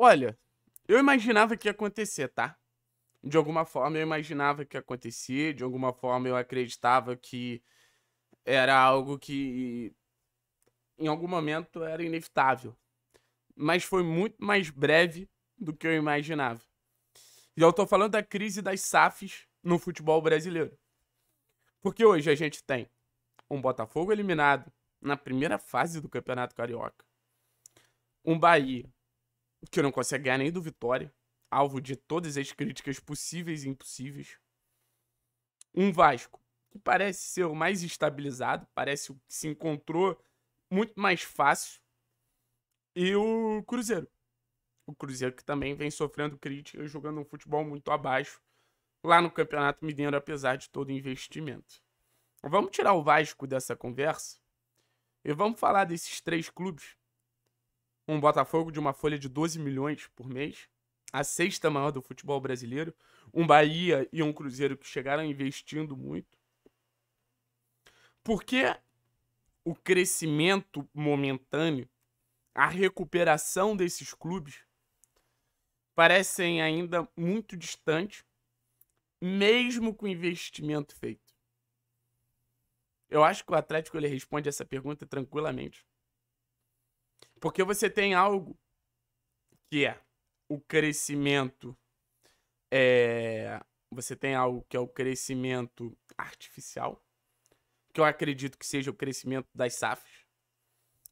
Olha, eu imaginava que ia acontecer, tá? De alguma forma eu imaginava que ia acontecer, de alguma forma eu acreditava que era algo que em algum momento era inevitável. Mas foi muito mais breve do que eu imaginava. E eu tô falando da crise das SAFs no futebol brasileiro. Porque hoje a gente tem um Botafogo eliminado na primeira fase do Campeonato Carioca, um Bahia que não consegue ganhar nem do Vitória, alvo de todas as críticas possíveis e impossíveis. Um Vasco que parece ser o mais estabilizado, parece que se encontrou muito mais fácil. E o Cruzeiro. O Cruzeiro que também vem sofrendo críticas, jogando um futebol muito abaixo lá no Campeonato Mineiro, apesar de todo investimento. Vamos tirar o Vasco dessa conversa e vamos falar desses três clubes um Botafogo de uma folha de 12 milhões por mês, a sexta maior do futebol brasileiro, um Bahia e um Cruzeiro que chegaram investindo muito. Por que o crescimento momentâneo, a recuperação desses clubes, parecem ainda muito distantes, mesmo com o investimento feito? Eu acho que o Atlético ele responde essa pergunta tranquilamente. Porque você tem algo que é o crescimento. É... Você tem algo que é o crescimento artificial, que eu acredito que seja o crescimento das SAFs.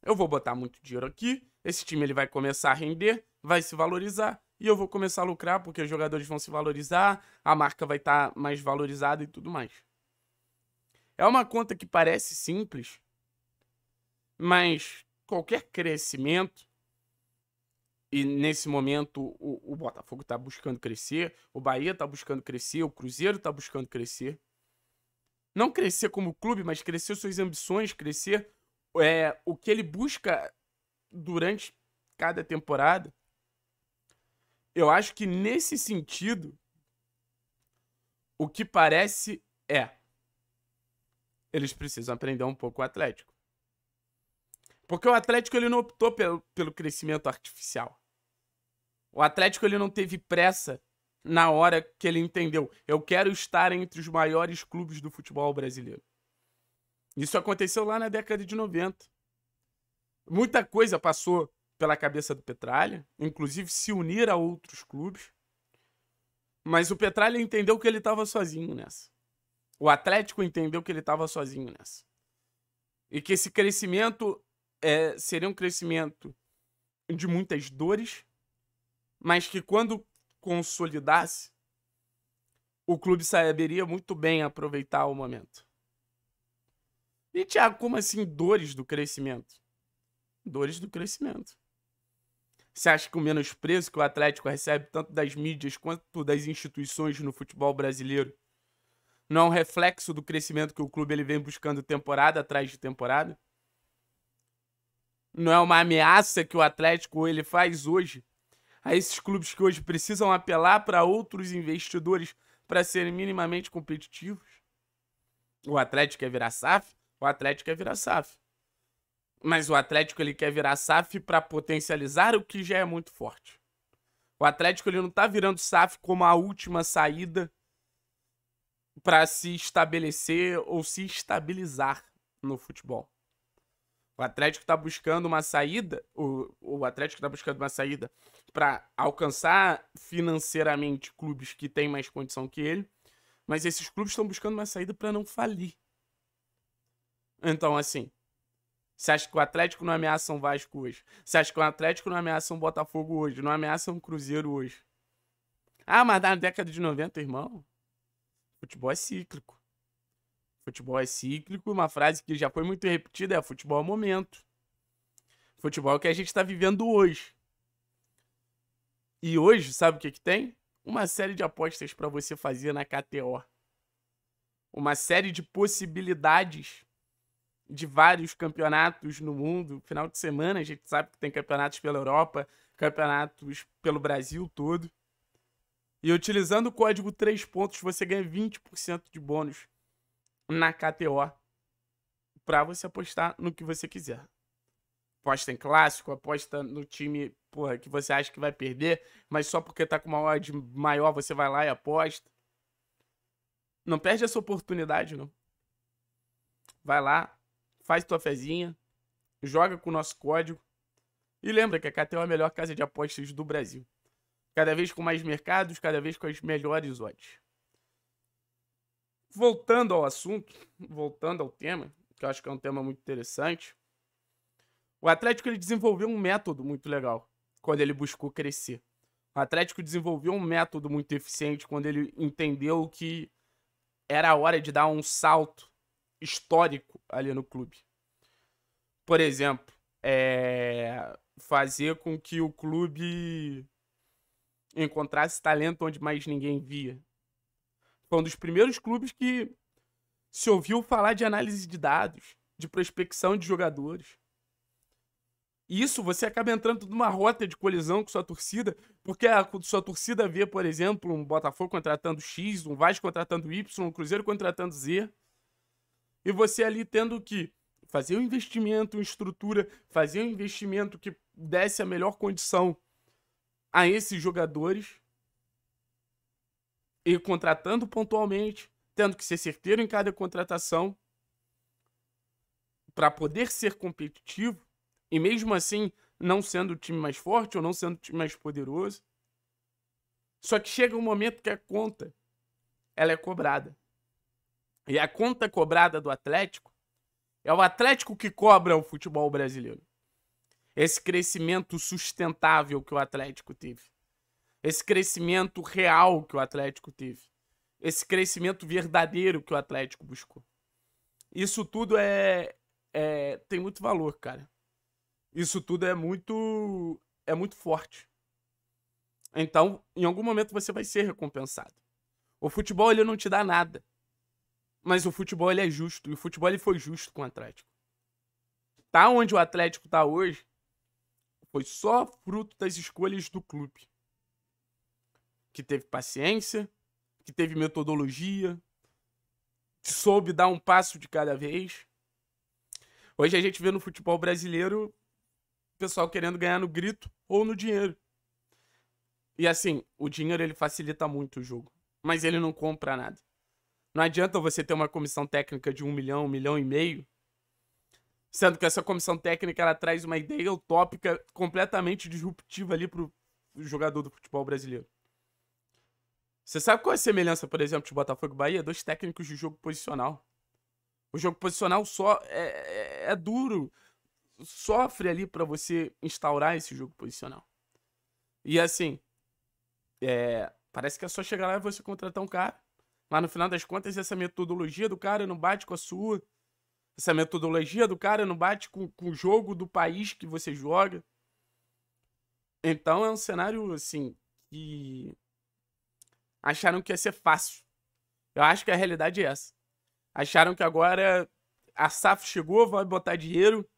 Eu vou botar muito dinheiro aqui, esse time ele vai começar a render, vai se valorizar e eu vou começar a lucrar porque os jogadores vão se valorizar, a marca vai estar tá mais valorizada e tudo mais. É uma conta que parece simples, mas qualquer crescimento, e nesse momento o, o Botafogo está buscando crescer, o Bahia está buscando crescer, o Cruzeiro está buscando crescer. Não crescer como clube, mas crescer suas ambições, crescer é, o que ele busca durante cada temporada. Eu acho que nesse sentido, o que parece é. Eles precisam aprender um pouco o Atlético. Porque o Atlético ele não optou pelo, pelo crescimento artificial. O Atlético ele não teve pressa na hora que ele entendeu. Eu quero estar entre os maiores clubes do futebol brasileiro. Isso aconteceu lá na década de 90. Muita coisa passou pela cabeça do Petralha, inclusive se unir a outros clubes. Mas o Petralha entendeu que ele estava sozinho nessa. O Atlético entendeu que ele estava sozinho nessa. E que esse crescimento é, seria um crescimento de muitas dores, mas que quando consolidasse, o clube saberia muito bem aproveitar o momento. E, Thiago, como assim dores do crescimento? Dores do crescimento. Você acha que o menosprezo que o Atlético recebe tanto das mídias quanto das instituições no futebol brasileiro não é um reflexo do crescimento que o clube ele vem buscando temporada atrás de temporada? não é uma ameaça que o Atlético ele faz hoje a esses clubes que hoje precisam apelar para outros investidores para serem minimamente competitivos. O Atlético quer virar SAF? O Atlético quer virar SAF. Mas o Atlético ele quer virar SAF para potencializar o que já é muito forte. O Atlético ele não está virando SAF como a última saída para se estabelecer ou se estabilizar no futebol. O Atlético está buscando uma saída, o, o Atlético está buscando uma saída para alcançar financeiramente clubes que têm mais condição que ele, mas esses clubes estão buscando uma saída para não falir. Então, assim, você acha que o Atlético não ameaça um Vasco hoje? Você acha que o Atlético não ameaça um Botafogo hoje? Não ameaça um Cruzeiro hoje? Ah, mas na década de 90, irmão, futebol é cíclico. Futebol é cíclico. Uma frase que já foi muito repetida é: futebol é momento. Futebol é o que a gente está vivendo hoje. E hoje, sabe o que, que tem? Uma série de apostas para você fazer na KTO. Uma série de possibilidades de vários campeonatos no mundo. Final de semana, a gente sabe que tem campeonatos pela Europa, campeonatos pelo Brasil todo. E utilizando o código 3 pontos, você ganha 20% de bônus na KTO para você apostar no que você quiser. Aposta em clássico, aposta no time porra, que você acha que vai perder, mas só porque tá com uma odd maior você vai lá e aposta. Não perde essa oportunidade, não. Vai lá, faz tua fezinha, joga com o nosso código. E lembra que a KTO é a melhor casa de apostas do Brasil. Cada vez com mais mercados, cada vez com as melhores odds voltando ao assunto, voltando ao tema, que eu acho que é um tema muito interessante, o Atlético ele desenvolveu um método muito legal quando ele buscou crescer. O Atlético desenvolveu um método muito eficiente quando ele entendeu que era a hora de dar um salto histórico ali no clube. Por exemplo, é fazer com que o clube encontrasse talento onde mais ninguém via. Foi um dos primeiros clubes que se ouviu falar de análise de dados, de prospecção de jogadores. E isso você acaba entrando numa rota de colisão com sua torcida, porque a sua torcida vê, por exemplo, um Botafogo contratando X, um Vasco contratando Y, um Cruzeiro contratando Z. E você ali tendo que fazer um investimento em estrutura, fazer um investimento que desse a melhor condição a esses jogadores ir contratando pontualmente, tendo que ser certeiro em cada contratação para poder ser competitivo e mesmo assim não sendo o time mais forte ou não sendo o time mais poderoso. Só que chega um momento que a conta ela é cobrada. E a conta cobrada do Atlético é o Atlético que cobra o futebol brasileiro. Esse crescimento sustentável que o Atlético teve esse crescimento real que o Atlético teve, esse crescimento verdadeiro que o Atlético buscou. Isso tudo é, é tem muito valor, cara. Isso tudo é muito é muito forte. Então, em algum momento você vai ser recompensado. O futebol ele não te dá nada. Mas o futebol ele é justo, e o futebol ele foi justo com o Atlético. Tá onde o Atlético tá hoje foi só fruto das escolhas do clube que teve paciência, que teve metodologia, que soube dar um passo de cada vez. Hoje a gente vê no futebol brasileiro o pessoal querendo ganhar no grito ou no dinheiro. E assim, o dinheiro ele facilita muito o jogo, mas ele não compra nada. Não adianta você ter uma comissão técnica de um milhão, um milhão e meio, sendo que essa comissão técnica ela traz uma ideia utópica completamente disruptiva ali pro jogador do futebol brasileiro. Você sabe qual é a semelhança, por exemplo, de Botafogo e Bahia? Dois técnicos de jogo posicional. O jogo posicional só é, é, é duro, sofre ali para você instaurar esse jogo posicional. E assim, é, parece que é só chegar lá e você contratar um cara. Mas no final das contas, essa metodologia do cara não bate com a sua. Essa metodologia do cara não bate com, com o jogo do país que você joga. Então é um cenário, assim, que acharam que ia ser fácil. Eu acho que a realidade é essa. Acharam que agora a SAF chegou, vai botar dinheiro,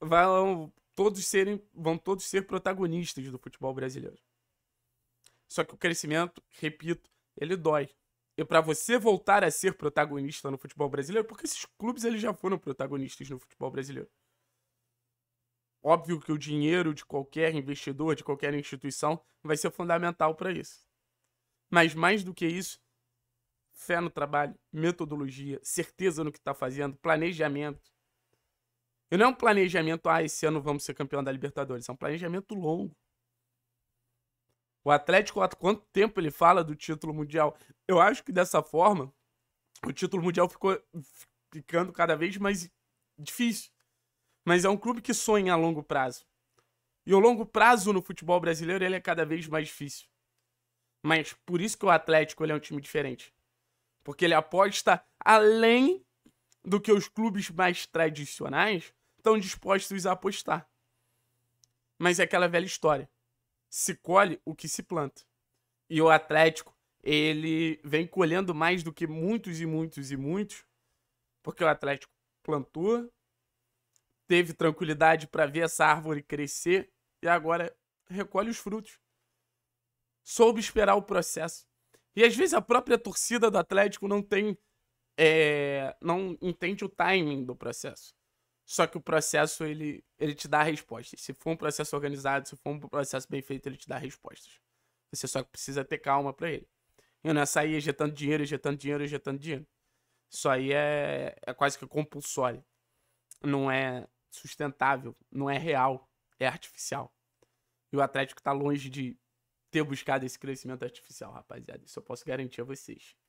vão todos serem, vão todos ser protagonistas do futebol brasileiro. Só que o crescimento, repito, ele dói. E para você voltar a ser protagonista no futebol brasileiro, porque esses clubes eles já foram protagonistas no futebol brasileiro. Óbvio que o dinheiro de qualquer investidor, de qualquer instituição, vai ser fundamental para isso. Mas mais do que isso, fé no trabalho, metodologia, certeza no que está fazendo, planejamento. E não é um planejamento, ah, esse ano vamos ser campeão da Libertadores. É um planejamento longo. O Atlético, há quanto tempo ele fala do título mundial? Eu acho que dessa forma, o título mundial ficou ficando cada vez mais difícil. Mas é um clube que sonha a longo prazo. E o longo prazo no futebol brasileiro ele é cada vez mais difícil. Mas por isso que o Atlético é um time diferente. Porque ele aposta além do que os clubes mais tradicionais estão dispostos a apostar. Mas é aquela velha história. Se colhe o que se planta. E o Atlético, ele vem colhendo mais do que muitos e muitos e muitos, porque o Atlético plantou, teve tranquilidade para ver essa árvore crescer e agora recolhe os frutos soube esperar o processo. E às vezes a própria torcida do Atlético não tem. É, não entende o timing do processo. Só que o processo ele, ele te dá respostas. Se for um processo organizado, se for um processo bem feito, ele te dá respostas. Você só precisa ter calma para ele. E não é sair injetando dinheiro, injetando dinheiro, injetando dinheiro. Isso aí é, é quase que compulsório. Não é sustentável, não é real, é artificial. E o Atlético tá longe de ter buscado esse crescimento artificial, rapaziada. Isso eu posso garantir a vocês.